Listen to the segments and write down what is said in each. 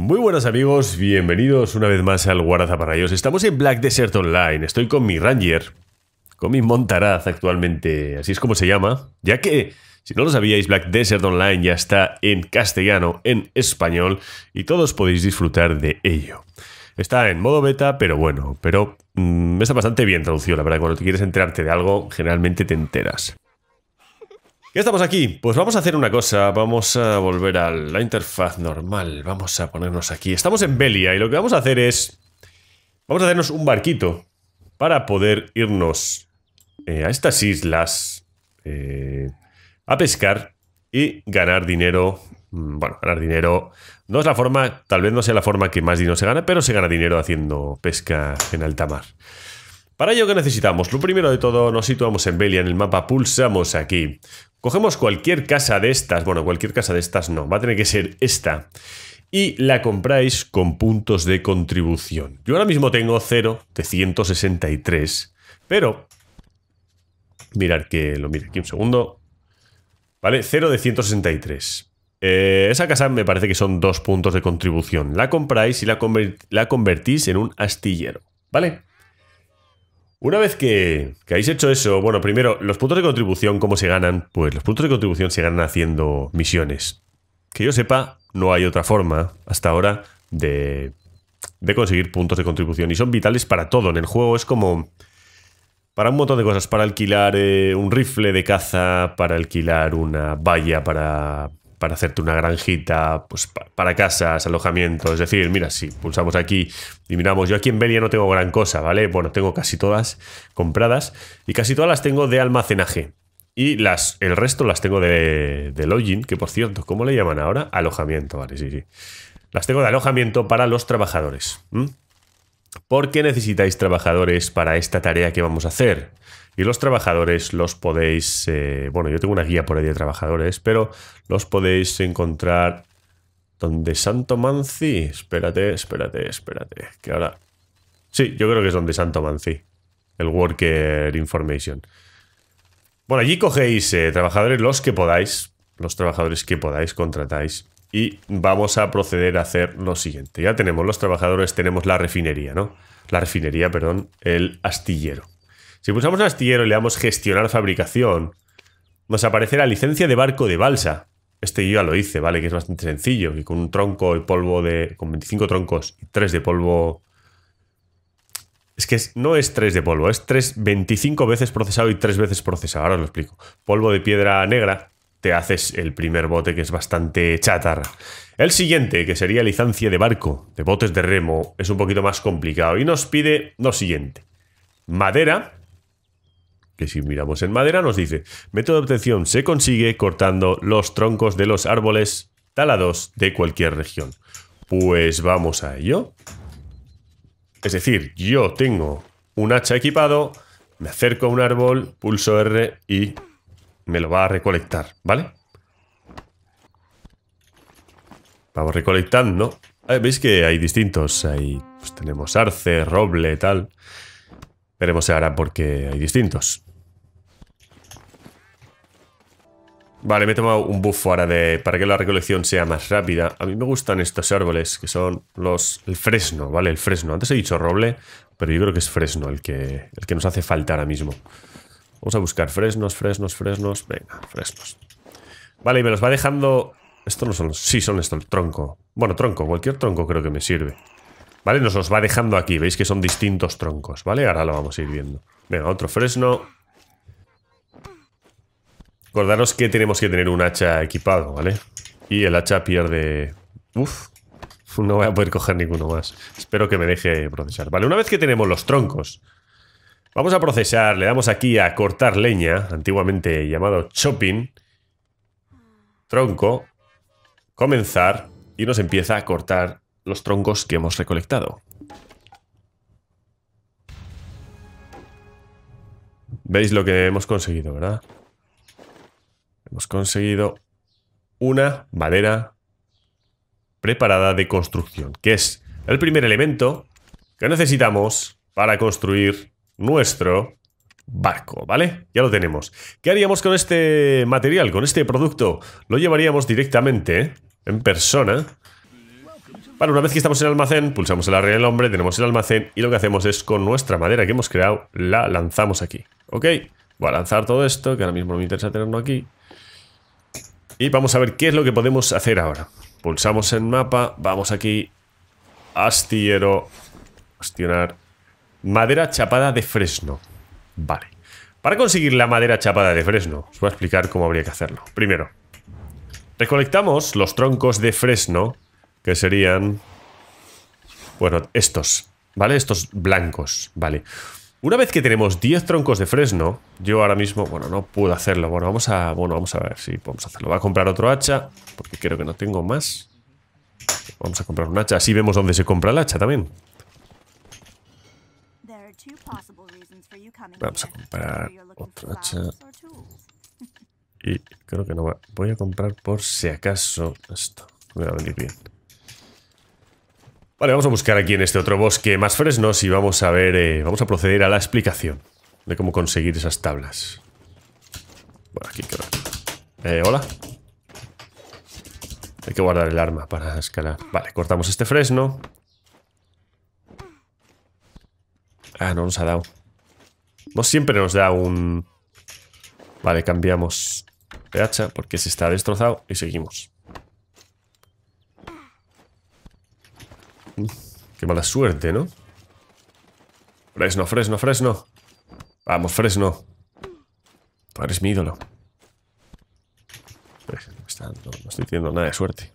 Muy buenas amigos, bienvenidos una vez más al Guarda para ellos. Estamos en Black Desert Online, estoy con mi Ranger, con mi Montaraz actualmente, así es como se llama, ya que si no lo sabíais, Black Desert Online ya está en castellano, en español y todos podéis disfrutar de ello. Está en modo beta, pero bueno, pero mm, está bastante bien traducido, la verdad, cuando te quieres enterarte de algo, generalmente te enteras estamos aquí. Pues vamos a hacer una cosa. Vamos a volver a la interfaz normal. Vamos a ponernos aquí. Estamos en Belia y lo que vamos a hacer es... Vamos a hacernos un barquito para poder irnos eh, a estas islas eh, a pescar y ganar dinero. Mm, bueno, ganar dinero no es la forma, tal vez no sea la forma que más dinero se gana, pero se gana dinero haciendo pesca en alta mar. Para ello, que necesitamos? Lo primero de todo, nos situamos en Belia, en el mapa, pulsamos aquí. Cogemos cualquier casa de estas, bueno, cualquier casa de estas no, va a tener que ser esta. Y la compráis con puntos de contribución. Yo ahora mismo tengo 0 de 163, pero... Mirad que lo mire aquí un segundo. ¿Vale? 0 de 163. Eh, esa casa me parece que son dos puntos de contribución. La compráis y la, la convertís en un astillero. ¿Vale? Una vez que, hayáis hecho eso, bueno, primero, los puntos de contribución, ¿cómo se ganan? Pues los puntos de contribución se ganan haciendo misiones. Que yo sepa, no hay otra forma hasta ahora de, conseguir puntos de contribución. Y son vitales para todo en el juego. Es como para un montón de cosas, para alquilar eh, un rifle de caza, para alquilar una valla para para hacerte una granjita, pues para casas, alojamientos, Es decir, mira, si pulsamos aquí y miramos, yo aquí en Belia no tengo gran cosa, ¿vale? Bueno, tengo casi todas compradas y casi todas las tengo de almacenaje. Y las, el resto las tengo de, de login, que por cierto, ¿cómo le llaman ahora? Alojamiento, vale, sí, sí. Las tengo de alojamiento para los trabajadores. ¿Por qué necesitáis trabajadores para esta tarea que vamos a hacer? Y los trabajadores los podéis, eh, bueno, yo tengo una guía por ahí de trabajadores, pero los podéis encontrar donde Santo Manzi, Espérate, espérate, espérate. Que ahora. Sí, yo creo que es donde Santo Manzi, El Worker Information. Bueno, allí cogéis eh, trabajadores los que podáis. Los trabajadores que podáis contratáis. Y vamos a proceder a hacer lo siguiente. Ya tenemos los trabajadores, tenemos la refinería, ¿no? La refinería, perdón, el astillero. Si pulsamos astillero y le damos gestionar fabricación, nos aparece la licencia de barco de balsa. Este yo ya lo hice, ¿vale? Que es bastante sencillo. Y con un tronco y polvo de. con 25 troncos y 3 de polvo. Es que no es 3 de polvo, es 3, 25 veces procesado y 3 veces procesado. Ahora os lo explico. Polvo de piedra negra, te haces el primer bote que es bastante chatarra. El siguiente, que sería licencia de barco, de botes de remo, es un poquito más complicado y nos pide lo siguiente. Madera, que si miramos en madera nos dice, método de obtención se consigue cortando los troncos de los árboles talados de cualquier región. Pues vamos a ello. Es decir, yo tengo un hacha equipado, me acerco a un árbol, pulso R y me lo va a recolectar, ¿vale? Vamos recolectando. Ah, Veis que hay distintos, ahí pues, tenemos arce, roble, tal. Veremos ahora porque hay distintos. Vale, me he tomado un buff ahora de, para que la recolección sea más rápida. A mí me gustan estos árboles, que son los... El fresno, ¿vale? El fresno. Antes he dicho roble, pero yo creo que es fresno el que, el que nos hace falta ahora mismo. Vamos a buscar fresnos, fresnos, fresnos. Venga, fresnos. Vale, y me los va dejando... Estos no son los... Sí, son estos, el tronco. Bueno, tronco, cualquier tronco creo que me sirve. Vale, nos los va dejando aquí. Veis que son distintos troncos, ¿vale? Ahora lo vamos a ir viendo. Venga, otro fresno. Acordaros que tenemos que tener un hacha equipado, ¿vale? Y el hacha pierde... Uf, no voy a poder coger ninguno más. Espero que me deje procesar. Vale, una vez que tenemos los troncos, vamos a procesar, le damos aquí a cortar leña, antiguamente llamado chopping, tronco, comenzar, y nos empieza a cortar los troncos que hemos recolectado. ¿Veis lo que hemos conseguido, verdad? Hemos conseguido una madera preparada de construcción, que es el primer elemento que necesitamos para construir nuestro barco, ¿vale? Ya lo tenemos. ¿Qué haríamos con este material, con este producto? Lo llevaríamos directamente en persona. Vale, una vez que estamos en el almacén, pulsamos el arreglo del hombre, tenemos el almacén y lo que hacemos es con nuestra madera que hemos creado, la lanzamos aquí. ¿Ok? Voy a lanzar todo esto, que ahora mismo no me interesa tenerlo aquí. Y vamos a ver qué es lo que podemos hacer ahora. Pulsamos en mapa, vamos aquí, astillero, gestionar madera chapada de fresno. Vale. Para conseguir la madera chapada de fresno, os voy a explicar cómo habría que hacerlo. Primero, recolectamos los troncos de fresno, que serían, bueno, estos, ¿vale? Estos blancos, ¿vale? vale una vez que tenemos 10 troncos de fresno, yo ahora mismo, bueno, no puedo hacerlo. Bueno, vamos a, bueno, vamos a ver si podemos hacerlo. Voy a comprar otro hacha, porque creo que no tengo más. Vamos a comprar un hacha, así vemos dónde se compra el hacha también. Vamos a comprar otro hacha. Y creo que no va. Voy a comprar por si acaso esto. Me va a venir bien. Vale, vamos a buscar aquí en este otro bosque más fresnos y vamos a ver, eh, vamos a proceder a la explicación de cómo conseguir esas tablas. Bueno, aquí creo. Eh, hola. Hay que guardar el arma para escalar. Vale, cortamos este fresno. Ah, no nos ha dado. No siempre nos da un... Vale, cambiamos de hacha porque se está destrozado y seguimos. Qué mala suerte, ¿no? Fresno, Fresno, Fresno. Vamos, Fresno. Tú eres mi ídolo. Eh, no, estoy teniendo nada de suerte.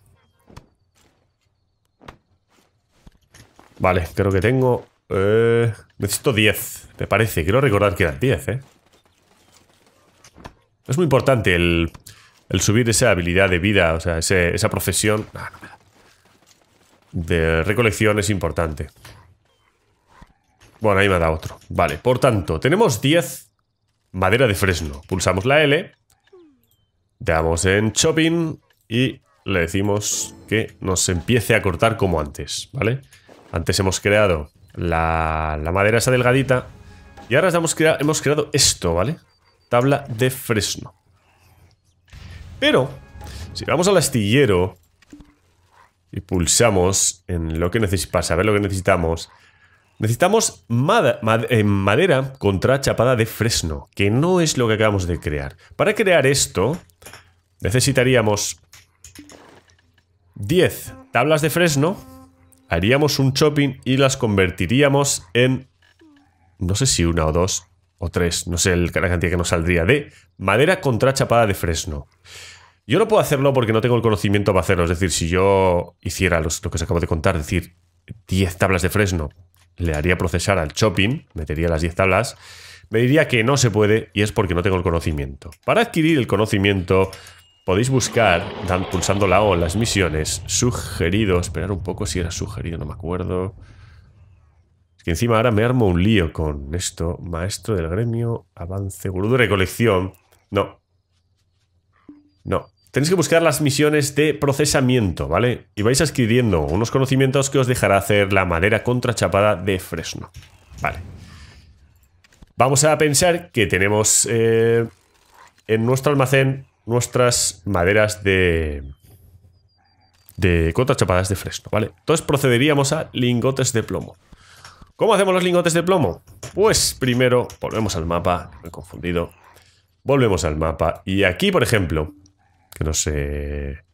Vale, creo que tengo... Eh, necesito 10, me parece. Quiero recordar que eran 10, ¿eh? Es muy importante el, el subir esa habilidad de vida, o sea, esa profesión de recolección es importante. Bueno, ahí me da otro. Vale, por tanto, tenemos 10 madera de fresno. Pulsamos la L, damos en shopping y le decimos que nos empiece a cortar como antes, ¿vale? Antes hemos creado la, madera esa delgadita y ahora estamos hemos creado esto, ¿vale? Tabla de fresno. Pero, si vamos al astillero, y pulsamos en lo que necesitamos, para saber lo que necesitamos, necesitamos eh, madera contrachapada de fresno, que no es lo que acabamos de crear. Para crear esto, necesitaríamos 10 tablas de fresno, haríamos un chopping y las convertiríamos en, no sé si una o dos o tres, no sé la cantidad que nos saldría, de madera contrachapada de fresno. Yo no puedo hacerlo porque no tengo el conocimiento para hacerlo. Es decir, si yo hiciera lo que os acabo de contar, es decir, 10 tablas de Fresno, le haría procesar al shopping, metería las 10 tablas, me diría que no se puede y es porque no tengo el conocimiento. Para adquirir el conocimiento podéis buscar, pulsando la O, las misiones, sugerido, esperar un poco si era sugerido, no me acuerdo. Es que encima ahora me armo un lío con esto. Maestro del gremio, avance, boludo, de recolección. No. No. Tenéis que buscar las misiones de procesamiento, ¿vale? Y vais adquiriendo unos conocimientos que os dejará hacer la madera contrachapada de fresno. Vale. Vamos a pensar que tenemos eh, en nuestro almacén nuestras maderas de, de contrachapadas de fresno, ¿vale? Entonces procederíamos a lingotes de plomo. ¿Cómo hacemos los lingotes de plomo? Pues primero volvemos al mapa, me he confundido. Volvemos al mapa y aquí, por ejemplo, que no sé.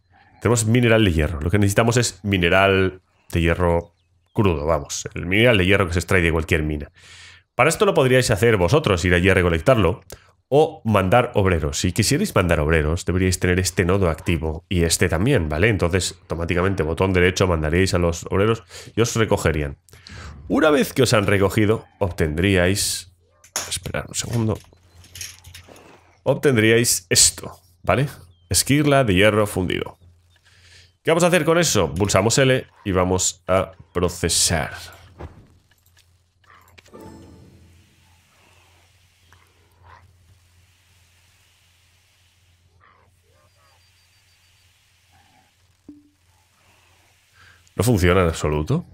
Tenemos mineral de hierro. Lo que necesitamos es mineral de hierro crudo, vamos. El mineral de hierro que se extrae de cualquier mina. Para esto lo podríais hacer vosotros, ir allí a recolectarlo. O mandar obreros. Si quisierais mandar obreros, deberíais tener este nodo activo y este también, ¿vale? Entonces, automáticamente, botón derecho, mandaríais a los obreros y os recogerían. Una vez que os han recogido, obtendríais... esperar un segundo. Obtendríais esto, ¿vale? Esquirla de hierro fundido. ¿Qué vamos a hacer con eso? Pulsamos L y vamos a procesar. No funciona en absoluto.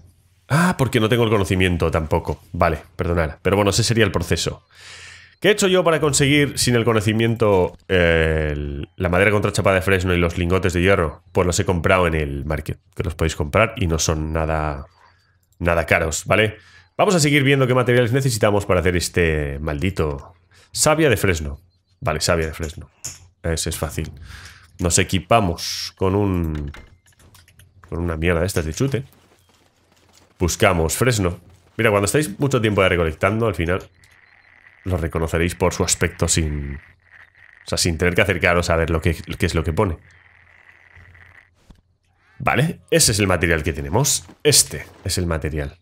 Ah, porque no tengo el conocimiento tampoco. Vale, perdonad. Pero bueno, ese sería el proceso. ¿Qué he hecho yo para conseguir, sin el conocimiento, la madera contrachapada de fresno y los lingotes de hierro? Pues los he comprado en el market, que los podéis comprar y no son nada, nada caros, ¿vale? Vamos a seguir viendo qué materiales necesitamos para hacer este maldito... Savia de fresno. Vale, savia de fresno. Ese es fácil. Nos equipamos con un... Con una mierda de estas de chute. Buscamos fresno. Mira, cuando estáis mucho tiempo recolectando, al final lo reconoceréis por su aspecto sin, o sea, sin tener que acercaros a ver lo que, qué es lo que pone. Vale, ese es el material que tenemos. Este es el material.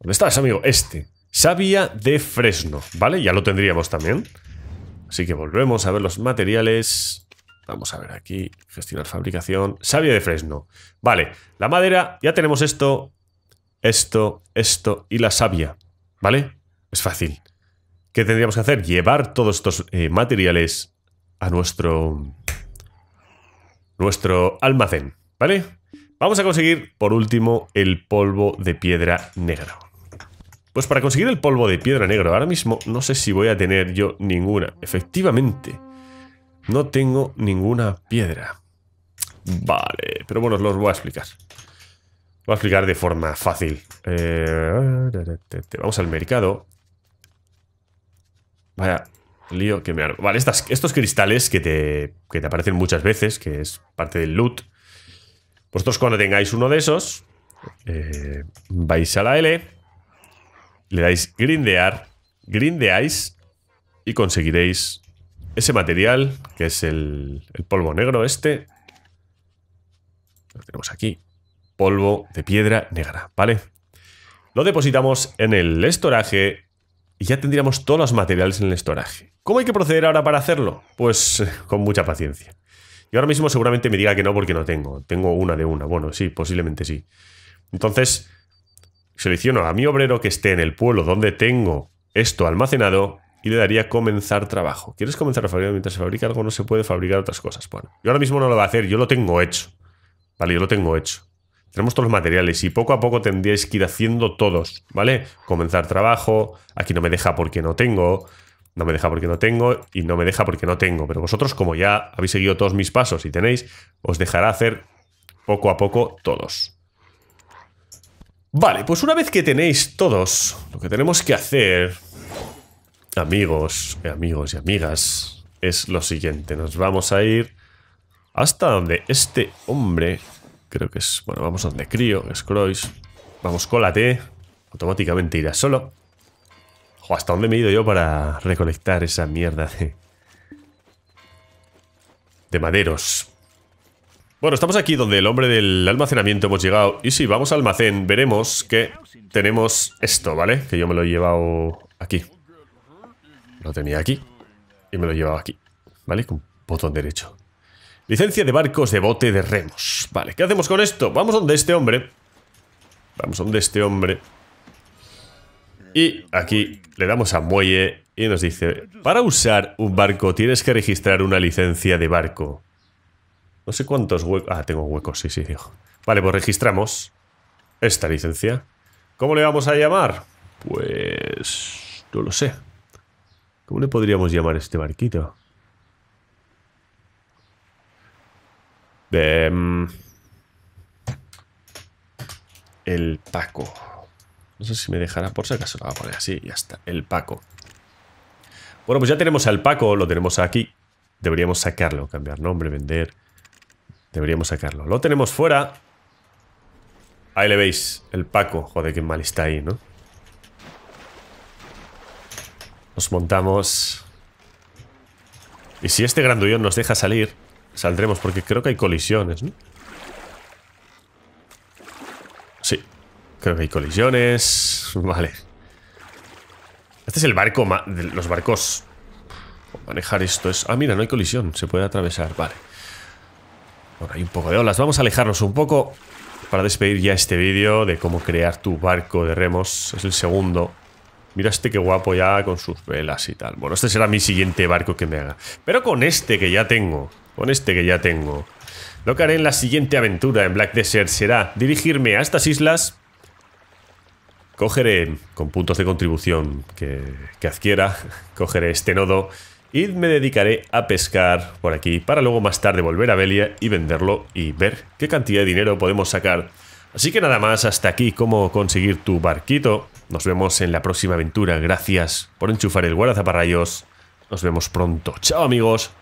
¿Dónde estás, amigo? Este. Savia de fresno, ¿vale? Ya lo tendríamos también. Así que volvemos a ver los materiales. Vamos a ver aquí, gestionar fabricación. sabia de fresno. Vale, la madera, ya tenemos esto, esto, esto y la savia, ¿vale? Es fácil. ¿Qué tendríamos que hacer? Llevar todos estos eh, materiales a nuestro, nuestro almacén, ¿vale? Vamos a conseguir, por último, el polvo de piedra negra. Pues para conseguir el polvo de piedra negra ahora mismo no sé si voy a tener yo ninguna. Efectivamente, no tengo ninguna piedra. Vale, pero bueno, os lo voy a explicar. Voy a explicar de forma fácil. Eh, vamos al mercado. Vaya lío que me Vale, estos cristales que te, que te aparecen muchas veces, que es parte del loot. Vosotros cuando tengáis uno de esos, eh, vais a la L, le dais grindear, grindeáis y conseguiréis ese material, que es el, el polvo negro este. Lo tenemos aquí. Polvo de piedra negra, ¿vale? Lo depositamos en el estoraje y ya tendríamos todos los materiales en el estoraje. ¿Cómo hay que proceder ahora para hacerlo? Pues eh, con mucha paciencia. Y ahora mismo seguramente me diga que no porque no tengo. Tengo una de una. Bueno, sí, posiblemente sí. Entonces, selecciono a mi obrero que esté en el pueblo donde tengo esto almacenado y le daría comenzar trabajo. ¿Quieres comenzar a fabricar? Mientras se fabrica algo no se puede fabricar otras cosas. Bueno, yo ahora mismo no lo voy a hacer, yo lo tengo hecho. Vale, yo lo tengo hecho. Tenemos todos los materiales y poco a poco tendríais que ir haciendo todos, ¿vale? Comenzar trabajo, aquí no me deja porque no tengo, no me deja porque no tengo y no me deja porque no tengo. Pero vosotros, como ya habéis seguido todos mis pasos y tenéis, os dejará hacer poco a poco todos. Vale, pues una vez que tenéis todos, lo que tenemos que hacer, amigos, amigos y amigas, es lo siguiente. Nos vamos a ir hasta donde este hombre Creo que es... Bueno, vamos donde crío, Scrois. es Vamos, cólate. Automáticamente irá solo. O ¿hasta dónde me he ido yo para recolectar esa mierda de... De maderos. Bueno, estamos aquí donde el hombre del almacenamiento hemos llegado. Y si vamos al almacén, veremos que tenemos esto, ¿vale? Que yo me lo he llevado aquí. Lo tenía aquí. Y me lo he llevado aquí. ¿Vale? Con botón derecho. Licencia de barcos de bote de remos. Vale, ¿qué hacemos con esto? Vamos donde este hombre. Vamos donde este hombre. Y aquí le damos a muelle y nos dice, para usar un barco tienes que registrar una licencia de barco. No sé cuántos huecos... Ah, tengo huecos, sí, sí, dijo. Vale, pues registramos esta licencia. ¿Cómo le vamos a llamar? Pues... no lo sé. ¿Cómo le podríamos llamar a este barquito? Mm, el Paco. No sé si me dejará por si acaso. Lo voy a poner así, ya está. El Paco. Bueno, pues ya tenemos al Paco, lo tenemos aquí. Deberíamos sacarlo, cambiar nombre, vender. Deberíamos sacarlo. Lo tenemos fuera. Ahí le veis, el Paco. Joder, qué mal está ahí, ¿no? Nos montamos. Y si este grandullón nos deja salir, Saldremos porque creo que hay colisiones, ¿no? Sí, creo que hay colisiones. Vale. Este es el barco, de los barcos. Manejar esto es... Ah, mira, no hay colisión, se puede atravesar, vale. Bueno, hay un poco de olas. Vamos a alejarnos un poco para despedir ya este vídeo de cómo crear tu barco de remos. Es el segundo. Mira este qué guapo ya con sus velas y tal. Bueno, este será mi siguiente barco que me haga. Pero con este que ya tengo, con este que ya tengo. Lo que haré en la siguiente aventura en Black Desert será dirigirme a estas islas. Cogeré, con puntos de contribución que, adquiera, cogeré este nodo y me dedicaré a pescar por aquí para luego más tarde volver a Belia y venderlo y ver qué cantidad de dinero podemos sacar. Así que nada más, hasta aquí cómo conseguir tu barquito. Nos vemos en la próxima aventura. Gracias por enchufar el guardazaparrayos. Nos vemos pronto. Chao amigos.